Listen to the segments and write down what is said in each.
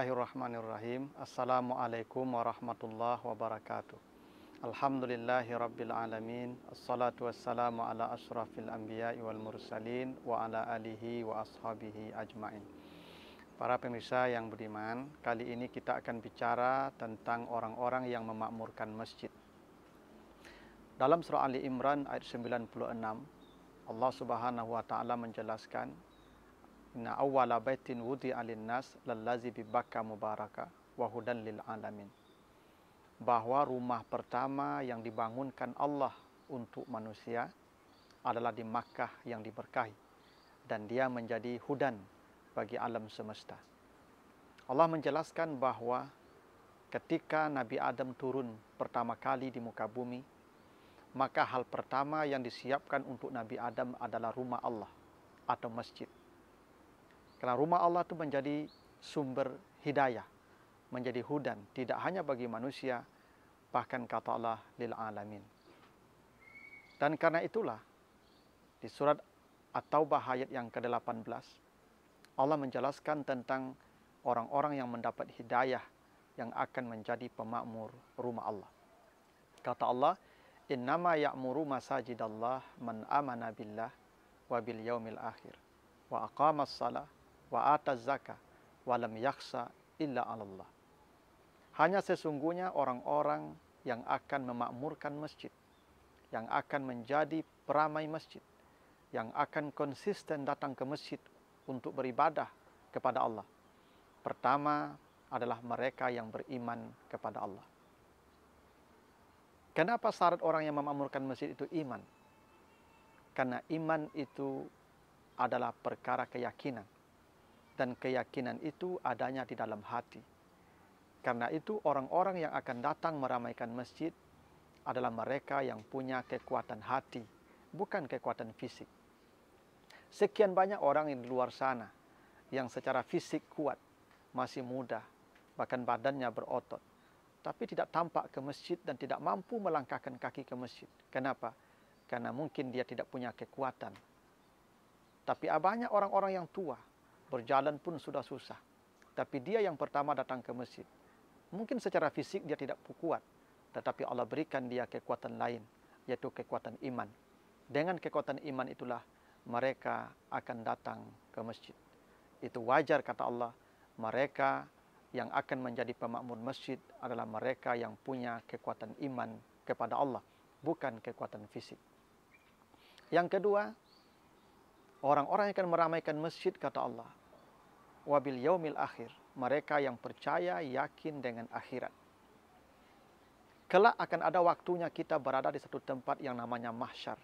Bismillahirrahmanirrahim. Assalamualaikum warahmatullahi wabarakatuh. Alhamdulillahi rabbil alamin. Assalatu wassalamu ala asrafil anbiya wal mursalin wa ala alihi wa ashabihi ajmain. Para pemirsa yang beriman, kali ini kita akan bicara tentang orang-orang yang memakmurkan masjid. Dalam surah Ali Imran ayat 96, Allah Subhanahu wa taala menjelaskan, إن أول بيت وضع للناس للذي ببكة مباركة lil alamin bahawa rumah pertama yang dibangunkan Allah untuk manusia adalah di Makkah yang diberkahi dan dia menjadi hudan bagi alam semesta. Allah menjelaskan bahawa ketika Nabi Adam turun pertama kali di muka bumi, maka hal pertama yang disiapkan untuk Nabi Adam adalah rumah Allah atau masjid. Kerana rumah Allah itu menjadi sumber hidayah, menjadi hudan, tidak hanya bagi manusia, bahkan kata Allah lil alamin. Dan karena itulah di surat At-Taubah ayat yang ke-18 Allah menjelaskan tentang orang-orang yang mendapat hidayah yang akan menjadi pemakmur rumah Allah. Kata Allah, "Innama ya'muru masajidallah man amana billah wa bil yaumil akhir wa aqama as-salah wa ata zakah wa lam yakhsa illa Allah. Hanya sesungguhnya orang-orang yang akan memakmurkan masjid, yang akan menjadi peramai masjid, yang akan konsisten datang ke masjid untuk beribadah kepada Allah. Pertama adalah mereka yang beriman kepada Allah. Kenapa syarat orang yang memakmurkan masjid itu iman? Karena iman itu adalah perkara keyakinan. dan keyakinan itu adanya di dalam hati. Karena itu orang-orang yang akan datang meramaikan masjid adalah mereka yang punya kekuatan hati, bukan kekuatan fisik. Sekian banyak orang yang di luar sana yang secara fisik kuat, masih muda, bahkan badannya berotot, tapi tidak tampak ke masjid dan tidak mampu melangkahkan kaki ke masjid. Kenapa? Karena mungkin dia tidak punya kekuatan. Tapi banyak orang-orang yang tua, berjalan pun sudah susah. Tapi dia yang pertama datang ke masjid. Mungkin secara fisik dia tidak kuat, tetapi Allah berikan dia kekuatan lain, yaitu kekuatan iman. Dengan kekuatan iman itulah mereka akan datang ke masjid. Itu wajar kata Allah, mereka yang akan menjadi pemakmur masjid adalah mereka yang punya kekuatan iman kepada Allah, bukan kekuatan fisik. Yang kedua, orang-orang yang akan meramaikan masjid kata Allah wabil yaumil akhir mereka yang percaya yakin dengan akhirat kelak akan ada waktunya kita berada di satu tempat yang namanya mahsyar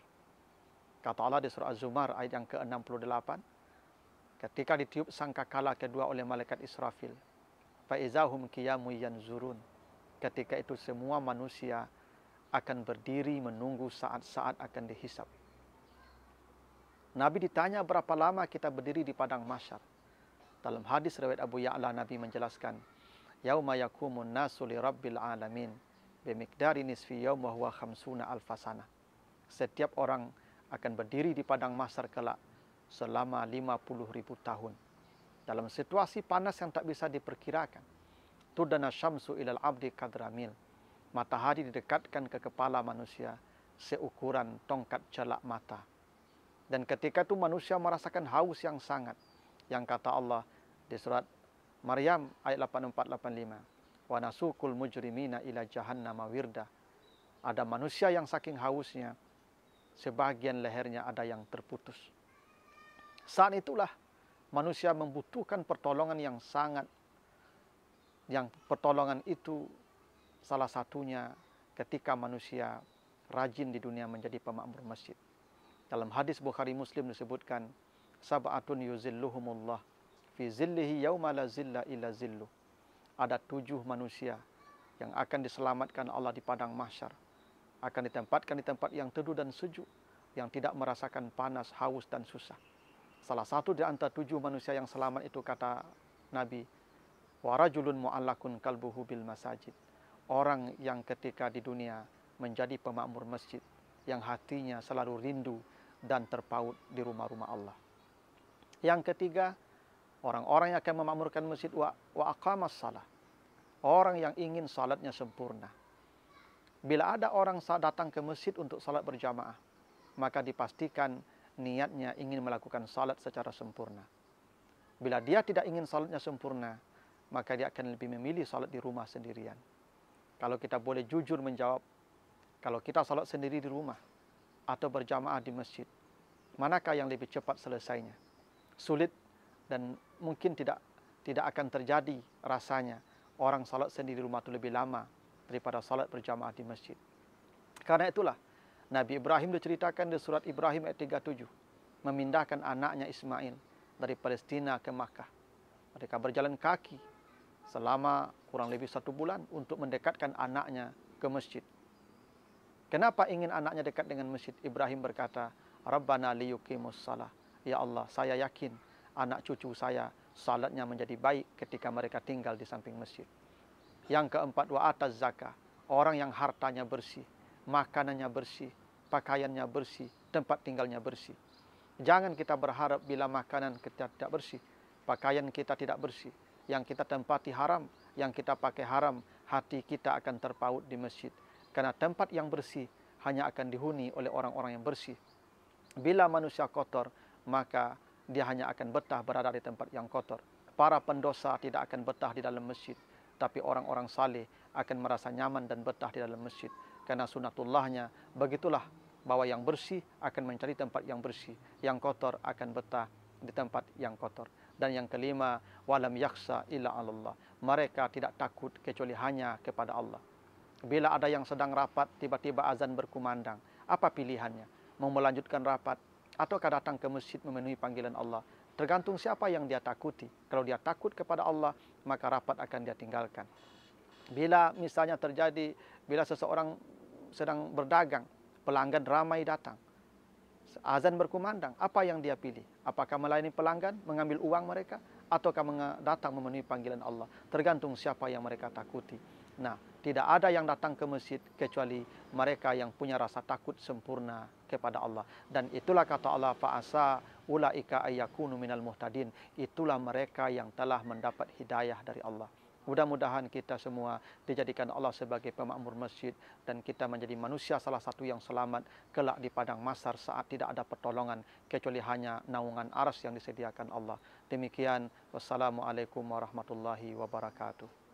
kata Allah di surah az-zumar ayat yang ke-68 ketika ditiup sangkakala kedua oleh malaikat Israfil fa izahum qiyamu yanzurun ketika itu semua manusia akan berdiri menunggu saat-saat akan dihisap Nabi ditanya berapa lama kita berdiri di padang masyarakat. Dalam hadis riwayat Abu Ya'la Nabi menjelaskan, "Yauma yakumun nasu li rabbil alamin bi miqdari nisfi yaum wa huwa khamsuna alf Setiap orang akan berdiri di padang masar kelak selama ribu tahun. Dalam situasi panas yang tak bisa diperkirakan. Tudana syamsu ilal abdi kadramil. Matahari didekatkan ke kepala manusia seukuran tongkat celak mata. Dan ketika itu manusia merasakan haus yang sangat. Yang kata Allah, di surat Maryam ayat 84-85. Wa nasukul mujrimina ila jahannama wirda. Ada manusia yang saking hausnya, sebagian lehernya ada yang terputus. Saat itulah manusia membutuhkan pertolongan yang sangat. Yang pertolongan itu salah satunya ketika manusia rajin di dunia menjadi pemakmur masjid. Dalam hadis Bukhari Muslim disebutkan, Sabatun yuzilluhumullah fi zillihi yauma la zilla illa zillu. Ada tujuh manusia yang akan diselamatkan Allah di padang mahsyar. Akan ditempatkan di tempat yang teduh dan sejuk. Yang tidak merasakan panas, haus dan susah. Salah satu di antara tujuh manusia yang selamat itu kata Nabi. Warajulun mu'allakun kalbuhu bil masajid. Orang yang ketika di dunia menjadi pemakmur masjid. Yang hatinya selalu rindu dan terpaut di rumah-rumah Allah. Yang ketiga, orang-orang yang akan memakmurkan masjid wa wa aqamas salah orang yang ingin salatnya sempurna bila ada orang datang ke masjid untuk salat berjamaah maka dipastikan niatnya ingin melakukan salat secara sempurna bila dia tidak ingin salatnya sempurna maka dia akan lebih memilih salat di rumah sendirian kalau kita boleh jujur menjawab kalau kita salat sendiri di rumah atau berjamaah di masjid manakah yang lebih cepat selesainya sulit dan mungkin tidak tidak akan terjadi rasanya orang salat sendiri di rumah itu lebih lama daripada salat berjamaah di masjid. Karena itulah Nabi Ibrahim diceritakan di surat Ibrahim ayat 37 memindahkan anaknya Ismail dari Palestina ke Makkah. Mereka berjalan kaki selama kurang lebih satu bulan untuk mendekatkan anaknya ke masjid. Kenapa ingin anaknya dekat dengan masjid? Ibrahim berkata, Rabbana liyukimus salah. Ya Allah, saya yakin anak cucu saya salatnya menjadi baik ketika mereka tinggal di samping masjid. Yang keempat wa atas zakah, orang yang hartanya bersih, makanannya bersih, pakaiannya bersih, tempat tinggalnya bersih. Jangan kita berharap bila makanan kita tidak bersih, pakaian kita tidak bersih, yang kita tempati haram, yang kita pakai haram, hati kita akan terpaut di masjid. Karena tempat yang bersih hanya akan dihuni oleh orang-orang yang bersih. Bila manusia kotor, maka dia hanya akan betah berada di tempat yang kotor. Para pendosa tidak akan betah di dalam masjid, tapi orang-orang saleh akan merasa nyaman dan betah di dalam masjid karena sunatullahnya. Begitulah bahwa yang bersih akan mencari tempat yang bersih, yang kotor akan betah di tempat yang kotor. Dan yang kelima, walam yaksa illa Allah. Mereka tidak takut kecuali hanya kepada Allah. Bila ada yang sedang rapat, tiba-tiba azan berkumandang. Apa pilihannya? Mau melanjutkan rapat ataukah datang ke masjid memenuhi panggilan Allah. Tergantung siapa yang dia takuti. Kalau dia takut kepada Allah, maka rapat akan dia tinggalkan. Bila misalnya terjadi, bila seseorang sedang berdagang, pelanggan ramai datang. Azan berkumandang, apa yang dia pilih? Apakah melayani pelanggan, mengambil uang mereka? Ataukah datang memenuhi panggilan Allah? Tergantung siapa yang mereka takuti. Nah, tidak ada yang datang ke masjid kecuali mereka yang punya rasa takut sempurna kepada Allah dan itulah kata Allah Faasa ulaika ayakunu minal muhtadin itulah mereka yang telah mendapat hidayah dari Allah Mudah-mudahan kita semua dijadikan Allah sebagai pemakmur masjid dan kita menjadi manusia salah satu yang selamat kelak di padang masar saat tidak ada pertolongan kecuali hanya naungan aras yang disediakan Allah. Demikian, wassalamualaikum warahmatullahi wabarakatuh.